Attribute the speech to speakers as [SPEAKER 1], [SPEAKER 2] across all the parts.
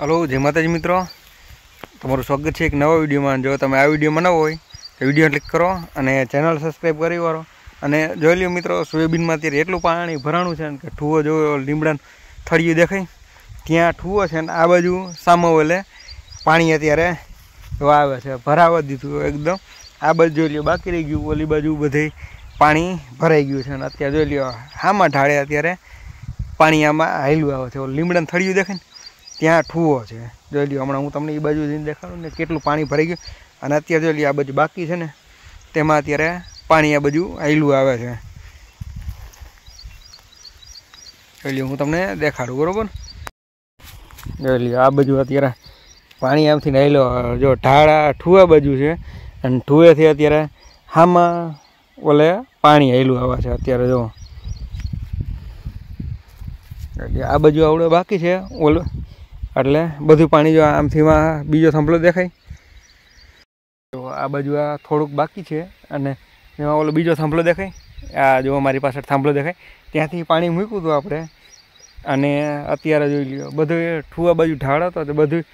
[SPEAKER 1] hello જય માતાજી મિત્રો તમારું સ્વાગત છે એક નવા વિડીયોમાં જો તમે આ વિડીયોમાં ન હોય તો વિડીયો ક્લિક કરો અને ચેનલ સબસ્ક્રાઈબ કરી વાળો અને જોઈ લ્યો મિત્રો સોયાબીનમાં અત્યારે એટલું પાણી ભરાણું છે કે ઠુવો જોયો લીમડાનું થળિયું દેખાય ત્યાં ઠુવો છે ને આ બાજુ સામો સામોવેલે પાણી અત્યારે આવે છે ભરાવા દીધું એકદમ આ બાજુ જોઈ લ્યો બાકી રહી ગયું ઓલી બાજુ બધે પાણી ભરાઈ ગયું છે અને અત્યારે જોઈ લ્યો હામાં ઢાળે અત્યારે પાણી આમાં હાઈલું આવે છે લીમડાનું થળિયું દેખાય ત્યાં ઠૂવો છે જોઈ લ્યો હમણાં હું તમને એ બાજુ જઈને દેખાડું ને કેટલું પાણી ભરાઈ ગયું અને અત્યારે જોઈ લ્યો આ બધું બાકી છે ને તેમાં અત્યારે પાણી આ બાજુ આયલું આવે છે જોઈ લ્યો હું તમને દેખાડું બરાબર જોઈ લ્યો આ બાજુ અત્યારે પાણી આમથી નાહેલો જો ઢાળા ઠુવા બાજુ છે અને ઠુવેથી અત્યારે હામાં ઓલે પાણી આવેલું આવે છે અત્યારે જો આ બાજુ આવડે બાકી છે ઓલું એટલે બધું પાણી જો આમથીમાં બીજો થાંભલો દેખાય તો આ બાજુ આ થોડુંક બાકી છે અને એમાં ઓલો બીજો થાંભલો દેખાય આ જો મારી પાસે થાંભલો દેખાય ત્યાંથી પાણી મૂક્યું હતું આપણે અને અત્યારે જોઈ લ્યો બધું ઠુવા બાજુ ઢાળ હતો તો બધું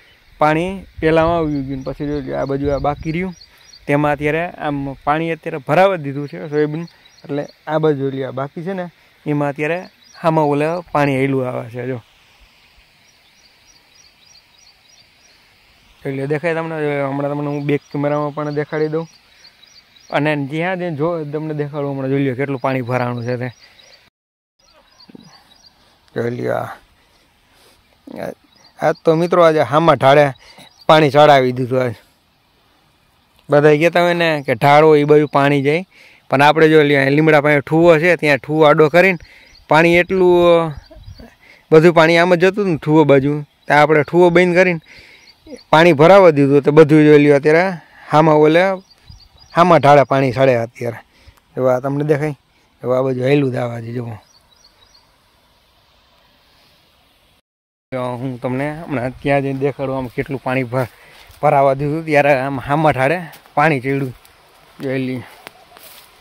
[SPEAKER 1] પાણી પહેલાંમાં આવી ગયું પછી જોઈ આ બાજુ આ બાકી રહ્યું તેમાં અત્યારે આમ પાણી અત્યારે ભરાવા દીધું છે સોયાબીન એટલે આ બાજુ જોઈ લ્યો બાકી છે ને એમાં અત્યારે આમાં ઓલે પાણી હેલું આવે છે જો એટલે દેખાય તમને હમણાં તમને હું બેક કેમેરામાં પણ દેખાડી દઉં અને જ્યાં ત્યાં જો તમને દેખાડું હમણાં જોઈ લો કેટલું પાણી ભરાણું છે તે જોઈ લો આ તો મિત્રો આજે હામાં ઢાળે પાણી ચડાવી દીધું આજ બધા કહેતા હોય ને કે ઢાળો એ બાજુ પાણી જાય પણ આપણે જો લીમડા પાસે ઠૂવો છે ત્યાં ઠૂવો આડો કરીને પાણી એટલું બધું પાણી આમ જ જતું ને ઠૂવો બાજુ ત્યાં આપણે ઠૂવો બંધ કરીને પાણી ભરાવા દીધું તો બધું જોયેલું અત્યારે હામાં ઓલે હામાં ઢાળે પાણી સડે અત્યારે એવા તમને દેખાય એવા આ બધું હેલું દાવાજી જવું હું તમને હમણાં ત્યાં જઈને દેખાડું આમ કેટલું પાણી ભરાવા દીધું ત્યારે આમ હામાં ઢાળે પાણી ચડ્યું જોયેલી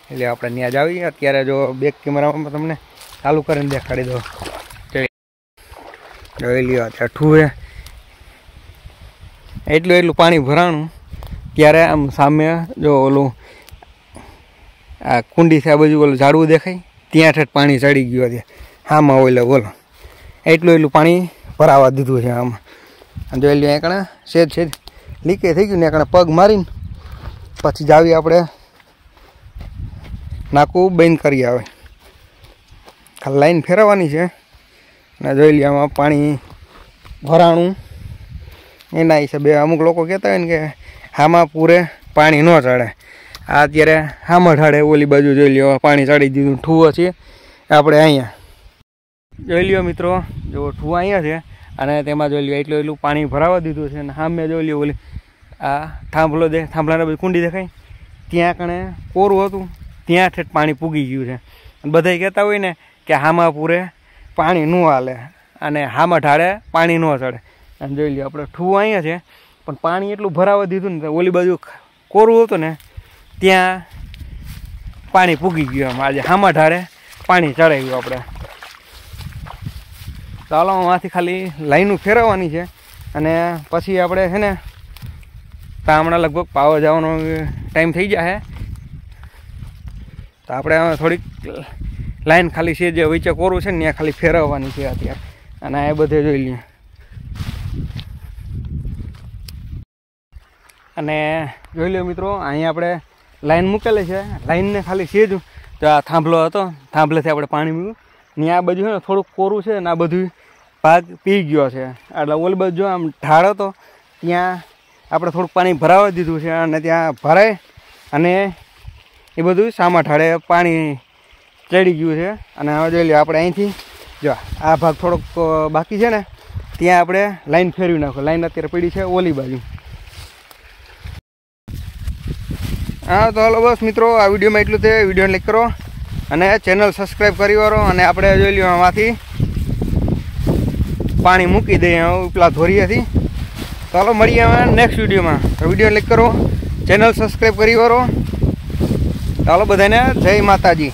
[SPEAKER 1] એટલે આપણે ત્યાં જ આવીએ અત્યારે જો બેક કેમેરામાં તમને ચાલુ કરીને દેખાડી દો જોઈ લ્યો અત્યારે ઠુએ એટલું એટલું પાણી ભરાણું ત્યારે આમ સામે જો ઓલું આ કુંડી છે આ બાજુ ઓલું ઝાડવું દેખાય ત્યાં ઠેઠ પાણી ચડી ગયું છે આમાં ઓલે બોલો એટલું એટલું પાણી ભરાવા દીધું છે આમાં જો એટલું એકણા છેદ સેજ લીકે થઈ ગયું ને એકણે પગ મારીને પછી જાવી આપણે નાકું બંધ કરી આવે ખાલી લાઈન ફેરવવાની છે અને જોઈ લઈએ આમાં પાણી ભરાણું એના હિસાબે અમુક લોકો કહેતા હોય ને કે હામાં પૂરે પાણી ન ચડે આ અત્યારે હામાં ઢાળે ઓલી બાજુ જોઈ લ્યો પાણી ચડી દીધું ઠુવો છે આપણે અહીંયા જોઈ લ્યો મિત્રો જો ઠુવા અહીંયા છે અને તેમાં જોઈ લ્યો એટલું એટલું પાણી ભરાવા દીધું છે અને સામે જોઈ લ્યો ઓલી આ થાંભલો દે થાંભલાના બધી કુંડી દેખાય ત્યાં કણે કોરું હતું ત્યાં ઠેઠ પાણી પૂગી ગયું છે અને બધા કહેતા હોય ને કે હામાં પૂરે પાણી ન હાલે અને હામાં ઢાળે પાણી ન ચડે અને જોઈ લો આપણે ઠું અહીંયા છે પણ પાણી એટલું ભરાવા દીધું ને ઓલી બાજુ કોરું હતું ને ત્યાં પાણી પૂગી ગયું એમ આજે હામા ઢારે પાણી ચડાવ્યું આપણે ચાલો આમાંથી ખાલી લાઈનું ફેરવવાની છે અને પછી આપણે છે ને હમણાં લગભગ પાવા જવાનો ટાઈમ થઈ જશે તો આપણે થોડીક લાઈન ખાલી છે જે વચ્ચે કોરું છે ને ત્યાં ખાલી ફેરવવાની છે અત્યારે અને એ બધે જોઈ લઈએ અને જોઈ લો મિત્રો અહીંયા આપણે લાઈન મૂકેલી છે લાઈનને ખાલી સેજ તો આ થાંભલો હતો થાંભલેથી આપણે પાણી પીવું ને આ બાજુ છે ને થોડુંક કોરું છે ને આ બધું ભાગ પી ગયો છે એટલે ઓલી બાજુ જો આમ ઢાળ હતો ત્યાં આપણે થોડુંક પાણી ભરાવી દીધું છે અને ત્યાં ભરાય અને એ બધું સામા ઢાળે પાણી ચડી ગયું છે અને હવે જોઈ લો આપણે અહીંથી જો આ ભાગ થોડોક બાકી છે ને ત્યાં આપણે લાઈન ફેરવી નાખો લાઈન અત્યારે પડી છે ઓલી બાજુ હા તો હલો બસ મિત્રો આ વિડીયોમાં એટલું થયું વિડીયો લાઈક કરો અને ચેનલ સબસ્ક્રાઈબ કરી વાળો અને આપણે જોઈ લઈએ આમાંથી પાણી મૂકી દઈએ ઉપલા ધોરીએથી તો હાલો મળીએ હવે નેક્સ્ટ વિડીયોમાં વિડીયો લાઈક કરો ચેનલ સબસ્ક્રાઈબ કરી વાળો ચાલો બધાને જય માતાજી